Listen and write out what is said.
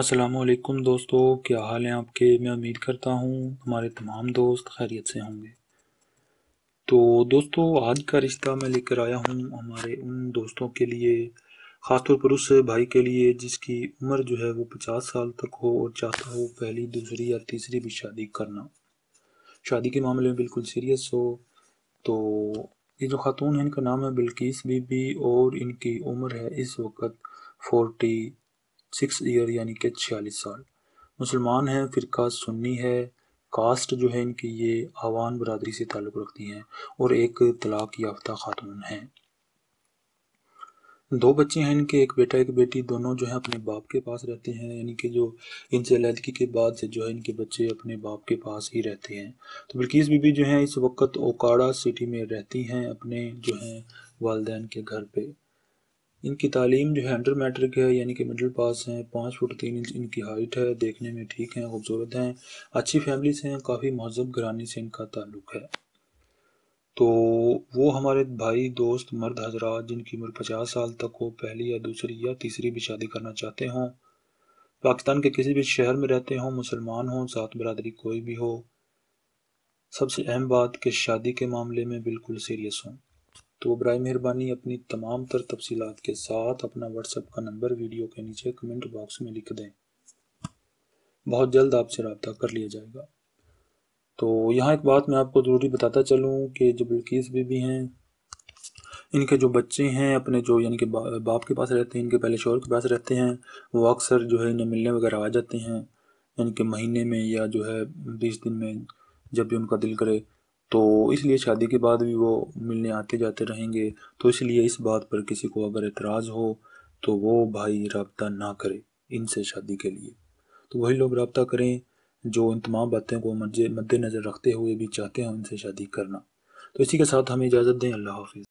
असलकुम दोस्तों क्या हाल है आपके मैं उम्मीद करता हूँ हमारे तमाम दोस्त खैरियत से होंगे तो दोस्तों आज का रिश्ता मैं लेकर आया हूँ हमारे उन दोस्तों के लिए ख़ासतौर पर उस भाई के लिए जिसकी उम्र जो है वो पचास साल तक हो और चाहता हो पहली दूसरी या तीसरी भी शादी करना शादी के मामले में बिल्कुल सीरियस हो तो ये जो खातून है इनका नाम है बिल्किस बीबी और इनकी उम्र है इस वक्त फोर्टी सिक्स ईयर यानी कि छियालीस साल मुसलमान हैं फ़िरका सुन्नी है कास्ट जो है इनकी ये आवान बरदरी से ताल्लुक़ रखती हैं और एक तलाक़ याफ्ता खातून हैं दो बच्चे हैं इनके एक बेटा एक बेटी दोनों जो है अपने बाप के पास रहते हैं यानी कि जो इनसे अलीदगी के बाद से जो है इनके बच्चे अपने बाप के पास ही रहते हैं तो बिल्किस बीबी जो है इस वक्त ओकाड़ा सिटी में रहती हैं अपने जो हैं वालदेन के घर पे इनकी तालीम जो है अंडर मैट्रिक है यानी कि मिडिल पास हैं पाँच फुट तीन इंच इनकी हाइट है देखने में ठीक हैं खूबसूरत हैं अच्छी फैमिली से हैं काफ़ी महजब घरानी से इनका ताल्लुक है तो वो हमारे भाई दोस्त मर्द हजरा जिनकी उम्र पचास साल तक हो पहली या दूसरी या तीसरी भी शादी करना चाहते हों पाकिस्तान के किसी भी शहर में रहते हों मुसलमान हों साथ बरदरी कोई भी हो सबसे अहम बात कि शादी के मामले में बिल्कुल सीरियस हों तो बरए मेहरबानी अपनी तमाम तर तफसीत के साथ अपना व्हाट्सएप का नंबर वीडियो के नीचे कमेंट बॉक्स में लिख दें बहुत जल्द आपसे रबता कर लिया जाएगा तो यहाँ एक बात मैं आपको ज़रूरी बताता चलूँ कि जो बिल्किस बीबी हैं इनके जो बच्चे हैं अपने जो यानी कि बा, बाप के पास रहते हैं इनके पहले शोर के पास रहते हैं वो अक्सर जो है इन्हें मिलने वगैरह आ जाते हैं इनके महीने में या जो है बीस दिन में जब भी उनका दिल करे तो इसलिए शादी के बाद भी वो मिलने आते जाते रहेंगे तो इसलिए इस बात पर किसी को अगर एतराज़ हो तो वो भाई रबता ना करे इनसे शादी के लिए तो वही लोग रबता करें जो इन तमाम बातें को मद्देनज़र रखते हुए भी चाहते हैं उनसे शादी करना तो इसी के साथ हमें इजाज़त दें अल्लाह हाफिज़